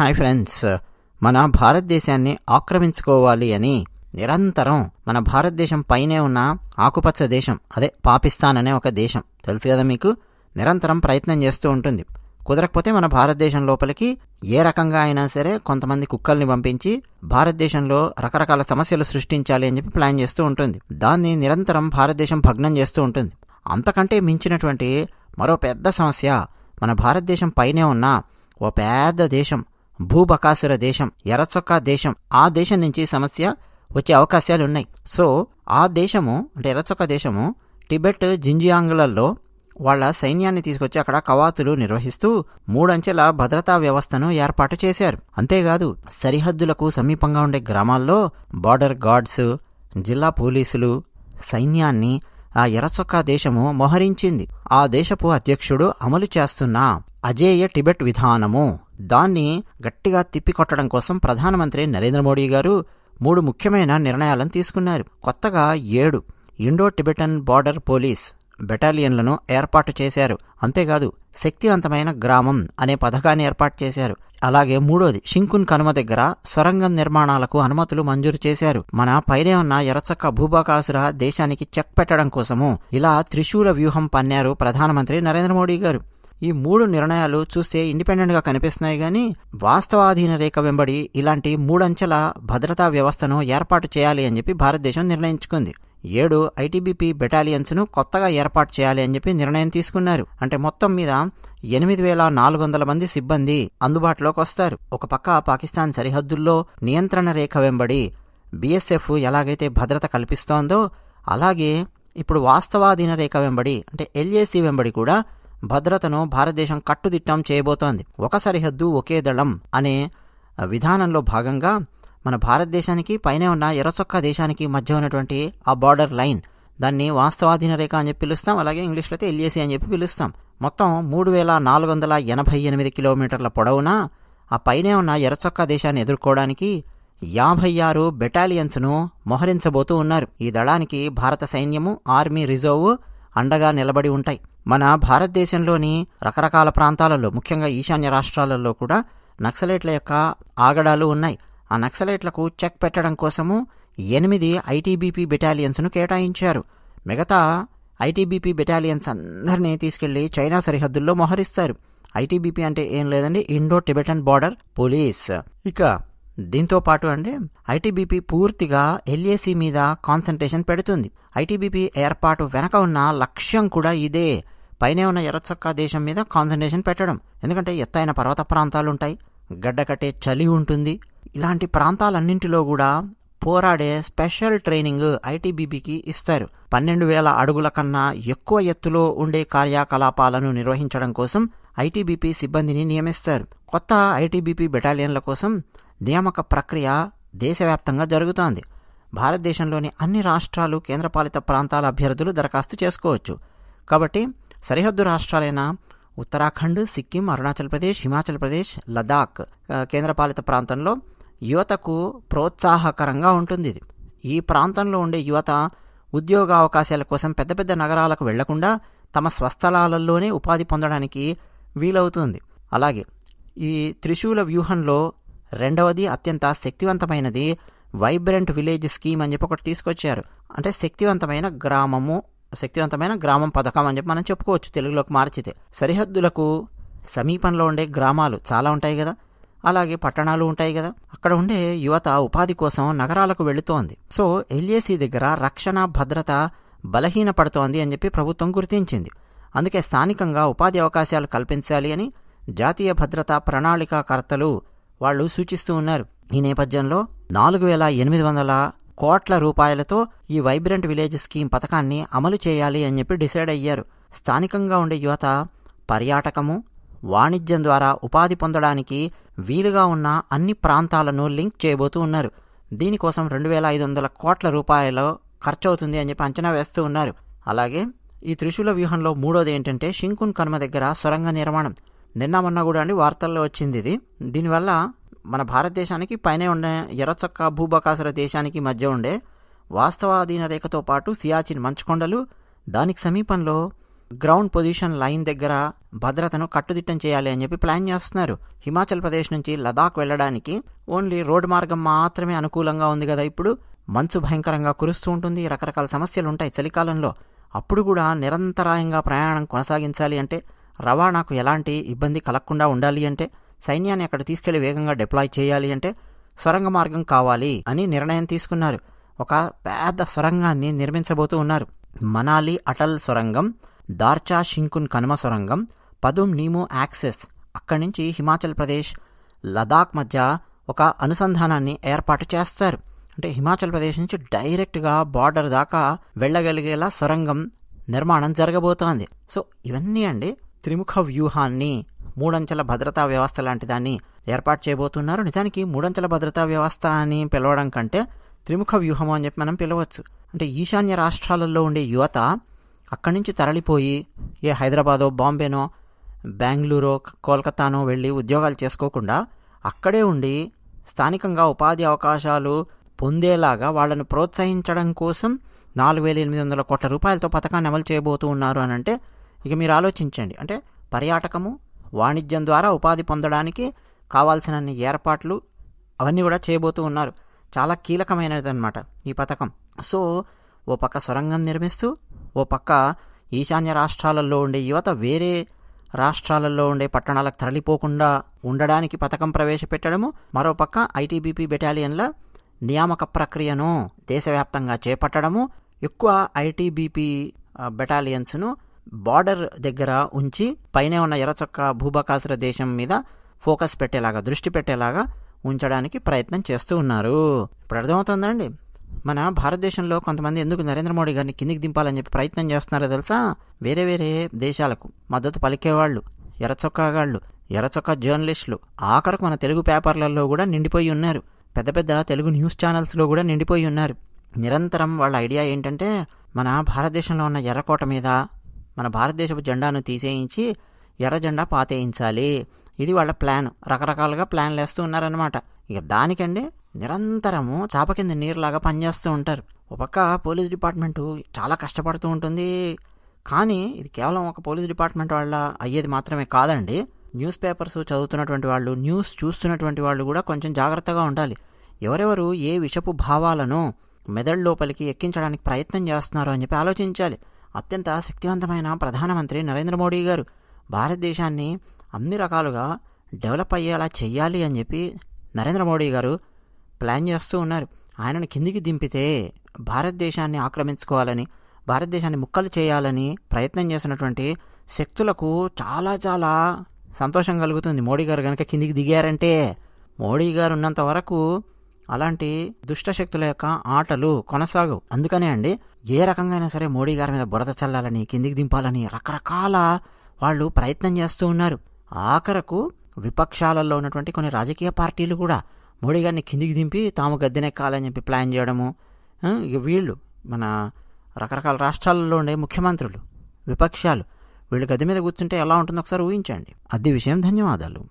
hi friends మన భారతదేశాన్ని ఆక్రమించుకోవాలి అని నిరంతరం మన భారతదేశం పైనే ఉన్న ఆకుపచ్చ దేశం అదే పాకిస్తాన్ అనే ఒక దేశం తెలుసు కదా మీకు నిరంతరం ప్రయత్నం చేస్తూ ఉంటుంది కుదరకపోతే మన భారతదేశం లోపలికి ఏ రకంగా అయినా సరే కొంతమంది కుక్కల్ని పంపించి భారతదేశంలో రకరకాల సమస్యలు సృష్టించాలి అని చెప్పి ప్లాన్ చేస్తూ ఉంటుంది దాన్ని నిరంతరం భారతదేశం భగ్నం చేస్తూ ఉంటుంది అంతకంటే మించినటువంటి మరో పెద్ద సమస్య మన భారతదేశం పైనే ఉన్న ఓ పెద్ద దేశం భూబకాసుర దేశం ఎర్రచొక్కా దేశం ఆ దేశం నుంచి సమస్య వచ్చే అవకాశాలు ఉన్నాయి సో ఆ దేశము అంటే ఎర్రచొక్క దేశము టిబెట్ జింజియాంగులలో వాళ్ళ సైన్యాన్ని తీసుకొచ్చి అక్కడ కవాతులు నిర్వహిస్తూ మూడంచెల భద్రతా వ్యవస్థను ఏర్పాటు చేశారు అంతేకాదు సరిహద్దులకు సమీపంగా ఉండే గ్రామాల్లో బార్డర్ గార్డ్స్ జిల్లా పోలీసులు సైన్యాన్ని ఆ ఎరచొక్క దేశము మోహరించింది ఆ దేశపు అధ్యక్షుడు అమలు చేస్తున్న అజేయ టిబెట్ విధానము దాన్ని గట్టిగా తిప్పికొట్టడం కోసం ప్రధానమంత్రి నరేంద్ర మోడీ గారు మూడు ముఖ్యమైన నిర్ణయాలను తీసుకున్నారు కొత్తగా ఏడు ఇండో టిబెటన్ బార్డర్ పోలీస్ బెటాలియన్లను ఏర్పాటు చేశారు అంతేకాదు శక్తివంతమైన గ్రామం అనే పథకాన్ని ఏర్పాటు చేశారు అలాగే మూడోది షింకున్ కనుమ దగ్గర సొరంగం నిర్మాణాలకు అనుమతులు మంజూరు చేశారు మన పైనే ఉన్న ఎరచక్క భూభాకాసుర దేశానికి చెక్ పెట్టడం కోసము ఇలా త్రిశూల వ్యూహం పన్నారు ప్రధానమంత్రి నరేంద్ర మోడీ గారు ఈ మూడు నిర్ణయాలు చూస్తే ఇండిపెండెంట్గా కనిపిస్తున్నాయి కానీ వాస్తవాధీన రేఖ వెంబడి ఇలాంటి మూడంచెల భద్రతా వ్యవస్థను ఏర్పాటు చేయాలి అని చెప్పి భారతదేశం నిర్ణయించుకుంది ఏడు ఐటీబీపీ బెటాలియన్స్ను కొత్తగా ఏర్పాటు చేయాలి అని చెప్పి నిర్ణయం తీసుకున్నారు అంటే మొత్తం మీద ఎనిమిది వేల నాలుగు వందల మంది సిబ్బంది అందుబాటులోకి వస్తారు ఒక పక్క పాకిస్తాన్ సరిహద్దుల్లో నియంత్రణ రేఖ వెంబడి బీఎస్ఎఫ్ ఎలాగైతే భద్రత కల్పిస్తోందో అలాగే ఇప్పుడు వాస్తవాధీన రేఖ వెంబడి అంటే ఎల్ఏసి వెంబడి కూడా భద్రతను భారతదేశం కట్టుదిట్టం చేయబోతోంది ఒక సరిహద్దు ఒకే దళం అనే విధానంలో భాగంగా మన భారతదేశానికి పైన ఉన్న ఎర్రచొక్క దేశానికి మధ్య ఉన్నటువంటి ఆ బార్డర్ లైన్ దాన్ని వాస్తవాధీన రేఖ అని చెప్పి పిలుస్తాం అలాగే ఇంగ్లీష్లో అయితే ఎల్ఏసి అని చెప్పి పిలుస్తాం మొత్తం మూడు వేల నాలుగు వందల ఎనభై ఎనిమిది కిలోమీటర్ల పొడవునా ఆ పైనే ఉన్న ఎర్రచొక్క దేశాన్ని ఎదుర్కోవడానికి యాభై ఆరు బెటాలియన్స్ను మోహరించబోతూ ఉన్నారు ఈ దళానికి భారత సైన్యము ఆర్మీ రిజర్వ్ అండగా నిలబడి ఉంటాయి మన భారతదేశంలోని రకరకాల ప్రాంతాలలో ముఖ్యంగా ఈశాన్య రాష్ట్రాలలో కూడా నక్సలైట్ల యొక్క ఆగడాలు ఉన్నాయి ఆ నక్సలైట్లకు చెక్ పెట్టడం కోసము ఎనిమిది ఐటీబీపీ బెటాలియన్స్ను కేటాయించారు మిగతా ఐటీబీపీ బెటాలియన్స్ అందరినీ తీసుకెళ్లి చైనా సరిహద్దుల్లో మోహరిస్తారు ఐటీబీపీ అంటే ఏం లేదండి ఇండో టిబెటన్ బార్డర్ పోలీస్ ఇక దీంతో పాటు అంటే ఐటీబీపీ పూర్తిగా ఎల్ఏసీ మీద కాన్సన్ట్రేషన్ పెడుతుంది ఐటీబీపీ ఏర్పాటు వెనక ఉన్న లక్ష్యం కూడా ఇదే పైనే ఉన్న ఎర్రచొక్క దేశం మీద కాన్సన్ట్రేషన్ పెట్టడం ఎందుకంటే ఎత్తైన పర్వత ప్రాంతాలు ఉంటాయి చలి ఉంటుంది ఇలాంటి ప్రాంతాలన్నింటిలో కూడా పోరాడే స్పెషల్ ట్రైనింగ్ ఐటీబీపీకి ఇస్తారు పన్నెండు వేల అడుగుల కన్నా ఎక్కువ ఎత్తులో ఉండే కార్యకలాపాలను నిర్వహించడం కోసం ఐటీబీపీ సిబ్బందిని నియమిస్తారు కొత్త ఐటీబీపీ బెటాలియన్ల కోసం నియామక ప్రక్రియ దేశవ్యాప్తంగా జరుగుతోంది భారతదేశంలోని అన్ని రాష్ట్రాలు కేంద్రపాలిత ప్రాంతాల అభ్యర్థులు దరఖాస్తు చేసుకోవచ్చు కాబట్టి సరిహద్దు రాష్ట్రాలైన ఉత్తరాఖండ్ సిక్కిం అరుణాచల్ ప్రదేశ్ హిమాచల్ ప్రదేశ్ లదాఖ్ కేంద్రపాలిత ప్రాంతంలో యువతకు ప్రోత్సాహకరంగా ఉంటుంది ఇది ఈ ప్రాంతంలో ఉండే యువత ఉద్యోగ అవకాశాల కోసం పెద్ద పెద్ద నగరాలకు వెళ్లకుండా తమ స్వస్థలాలలోనే ఉపాధి పొందడానికి వీలవుతుంది అలాగే ఈ త్రిశూల వ్యూహంలో రెండవది అత్యంత శక్తివంతమైనది వైబ్రెంట్ విలేజ్ స్కీమ్ అని చెప్పి ఒకటి తీసుకొచ్చారు అంటే శక్తివంతమైన గ్రామము శక్తివంతమైన గ్రామం పథకం అని చెప్పి మనం చెప్పుకోవచ్చు తెలుగులోకి మార్చితే సరిహద్దులకు సమీపంలో ఉండే గ్రామాలు చాలా ఉంటాయి కదా అలాగే పట్టణాలు ఉంటాయి కదా అక్కడ ఉండే యువత ఉపాధి కోసం నగరాలకు వెళుతోంది సో ఎల్ఏసీ దగ్గర రక్షణ భద్రత బలహీనపడుతోంది అని చెప్పి ప్రభుత్వం గుర్తించింది అందుకే స్థానికంగా ఉపాధి అవకాశాలు కల్పించాలి అని జాతీయ భద్రతా ప్రణాళికాకర్తలు వాళ్ళు సూచిస్తూ ఉన్నారు ఈ నేపథ్యంలో నాలుగు వేల ఎనిమిది వందల కోట్ల రూపాయలతో ఈ వైబ్రెంట్ విలేజ్ స్కీమ్ పథకాన్ని అమలు చేయాలి అని చెప్పి డిసైడ్ అయ్యారు స్థానికంగా ఉండే యువత పర్యాటకము వాణిజ్యం ద్వారా ఉపాధి పొందడానికి వీలుగా ఉన్న అన్ని ప్రాంతాలను లింక్ చేయబోతూ ఉన్నారు దీనికోసం రెండు వేల ఐదు వందల కోట్ల రూపాయలు ఖర్చు అవుతుంది అని చెప్పి అంచనా వేస్తూ ఉన్నారు అలాగే ఈ త్రిశూల వ్యూహంలో మూడోది ఏంటంటే శింకున్ కనుమ దగ్గర సొరంగ నిర్మాణం నిన్న మొన్న కూడా అండి వార్తల్లో వచ్చింది ఇది దీనివల్ల మన భారతదేశానికి పైన ఉండే ఎర్రచొక్క భూబకాసుర దేశానికి మధ్య ఉండే వాస్తవాధీన రేఖతో పాటు సియాచిన్ మంచుకొండలు దానికి సమీపంలో గ్రౌండ్ పొజిషన్ లైన్ దగ్గర భద్రతను కట్టుదిట్టం చేయాలి అని చెప్పి ప్లాన్ చేస్తున్నారు హిమాచల్ ప్రదేశ్ నుంచి లదాఖ్ వెళ్ళడానికి ఓన్లీ రోడ్ మార్గం మాత్రమే అనుకూలంగా ఉంది కదా ఇప్పుడు మంచు భయంకరంగా కురుస్తూ ఉంటుంది రకరకాల సమస్యలు ఉంటాయి చలికాలంలో అప్పుడు కూడా నిరంతరాయంగా ప్రయాణం కొనసాగించాలి అంటే రవాణాకు ఎలాంటి ఇబ్బంది కలగకుండా ఉండాలి అంటే సైన్యాన్ని అక్కడ తీసుకెళ్లి వేగంగా డిప్లాయ్ చేయాలి అంటే సొరంగ మార్గం కావాలి అని నిర్ణయం తీసుకున్నారు ఒక పెద్ద సొరంగాన్ని నిర్మించబోతూ ఉన్నారు మనాలి అటల్ సొరంగం దార్చా షింకున్ కనుమ సొరంగం పదుమ్ నీము యాక్సెస్ అక్కడి నుంచి హిమాచల్ ప్రదేశ్ లదాఖ్ మధ్య ఒక అనుసంధానాన్ని ఏర్పాటు చేస్తారు అంటే హిమాచల్ ప్రదేశ్ నుంచి డైరెక్ట్గా బార్డర్ దాకా వెళ్ళగలిగేలా సొరంగం నిర్మాణం జరగబోతోంది సో ఇవన్నీ అండి త్రిముఖ వ్యూహాన్ని మూడంచెల భద్రతా వ్యవస్థ లాంటి దాన్ని ఏర్పాటు చేయబోతున్నారు నిజానికి మూడంచెల భద్రతా వ్యవస్థ అని పిలవడం కంటే త్రిముఖ వ్యూహం అని చెప్పి మనం పిలవచ్చు అంటే ఈశాన్య రాష్ట్రాలలో ఉండే యువత అక్కడి నుంచి తరలిపోయి ఏ హైదరాబాదో బాంబేనో బెంగళూరో కోల్కతానో వెళ్ళి ఉద్యోగాలు చేసుకోకుండా అక్కడే ఉండి స్థానికంగా ఉపాధి అవకాశాలు పొందేలాగా వాళ్ళను ప్రోత్సహించడం కోసం నాలుగు వేల ఎనిమిది వందల కోట్ల రూపాయలతో పథకాన్ని అమలు చేయబోతూ ఉన్నారు అని అంటే ఇక మీరు ఆలోచించండి అంటే పర్యాటకము వాణిజ్యం ద్వారా ఉపాధి పొందడానికి కావాల్సినన్ని ఏర్పాట్లు అవన్నీ కూడా చేయబోతూ ఉన్నారు చాలా కీలకమైనది అనమాట ఈ పథకం సో ఓ పక్క సొరంగం నిర్మిస్తూ ఓ పక్క ఈశాన్య రాష్ట్రాలలో ఉండే యువత వేరే రాష్ట్రాలలో ఉండే పట్టణాలకు తరలిపోకుండా ఉండడానికి పథకం ప్రవేశపెట్టడము మరోపక్క ఐటీబీపీ బెటాలియన్ల నియామక ప్రక్రియను దేశవ్యాప్తంగా చేపట్టడము ఎక్కువ ఐటీబీపీ బెటాలియన్స్ను బార్డర్ దగ్గర ఉంచి పైన ఉన్న ఎరచొక్క భూబకాసుర దేశం మీద ఫోకస్ పెట్టేలాగా దృష్టి పెట్టేలాగా ఉంచడానికి ప్రయత్నం చేస్తూ ఉన్నారు ఇప్పుడు అర్థమవుతుందండి మన భారతదేశంలో కొంతమంది ఎందుకు నరేంద్ర మోడీ గారిని కిందికి దింపాలని చెప్పి ప్రయత్నం చేస్తున్నారో తెలుసా వేరే వేరే దేశాలకు మద్దతు పలికేవాళ్ళు ఎర్రచొక్కాగాళ్ళు ఎరచొక్క జర్నలిస్టులు ఆఖరకు మన తెలుగు పేపర్లలో కూడా నిండిపోయి ఉన్నారు పెద్ద పెద్ద తెలుగు న్యూస్ ఛానల్స్లో కూడా నిండిపోయి ఉన్నారు నిరంతరం వాళ్ళ ఐడియా ఏంటంటే మన భారతదేశంలో ఉన్న ఎర్రకోట మీద మన భారతదేశపు జెండాను తీసేయించి ఎర్ర జెండా పాతేయించాలి ఇది వాళ్ళ ప్లాన్ రకరకాలుగా ప్లాన్లు వేస్తూ ఉన్నారనమాట ఇక దానికండి నిరంతరము చాప కింద నీరులాగా పనిచేస్తూ ఉంటారు ఒక పక్క పోలీస్ డిపార్ట్మెంటు చాలా కష్టపడుతూ ఉంటుంది కానీ ఇది కేవలం ఒక పోలీస్ డిపార్ట్మెంట్ వాళ్ళ అయ్యేది మాత్రమే కాదండి న్యూస్ పేపర్స్ చదువుతున్నటువంటి వాళ్ళు న్యూస్ చూస్తున్నటువంటి వాళ్ళు కూడా కొంచెం జాగ్రత్తగా ఉండాలి ఎవరెవరు ఏ విషపు భావాలను మెదడు లోపలికి ఎక్కించడానికి ప్రయత్నం చేస్తున్నారో అని చెప్పి ఆలోచించాలి అత్యంత శక్తివంతమైన ప్రధానమంత్రి నరేంద్ర మోడీ గారు భారతదేశాన్ని అన్ని రకాలుగా డెవలప్ అయ్యేలా చేయాలి అని చెప్పి నరేంద్ర మోడీ గారు ప్లాన్ చేస్తూ ఉన్నారు ఆయనను కిందికి దింపితే భారతదేశాన్ని ఆక్రమించుకోవాలని భారతదేశాన్ని ముక్కలు చేయాలని ప్రయత్నం చేసినటువంటి శక్తులకు చాలా చాలా సంతోషం కలుగుతుంది మోడీ గారు కనుక కిందికి దిగారంటే మోడీ గారు ఉన్నంత వరకు అలాంటి దుష్టశక్తుల యొక్క ఆటలు కొనసాగవు అందుకనే అండి ఏ రకంగా సరే మోడీ గారి మీద బురద చల్లాలని కిందికి దింపాలని రకరకాల వాళ్ళు ప్రయత్నం చేస్తూ ఉన్నారు ఆఖరకు విపక్షాలలో ఉన్నటువంటి కొన్ని రాజకీయ పార్టీలు కూడా మోడీ గారిని కిందికి దింపి తాము గద్దెనెక్కాలని చెప్పి ప్లాన్ చేయడము ఇక వీళ్ళు మన రకరకాల రాష్ట్రాలలో ఉండే ముఖ్యమంత్రులు విపక్షాలు వీళ్ళు గద్దె మీద కూర్చుంటే ఎలా ఉంటుందో ఒకసారి ఊహించండి అది విషయం ధన్యవాదాలు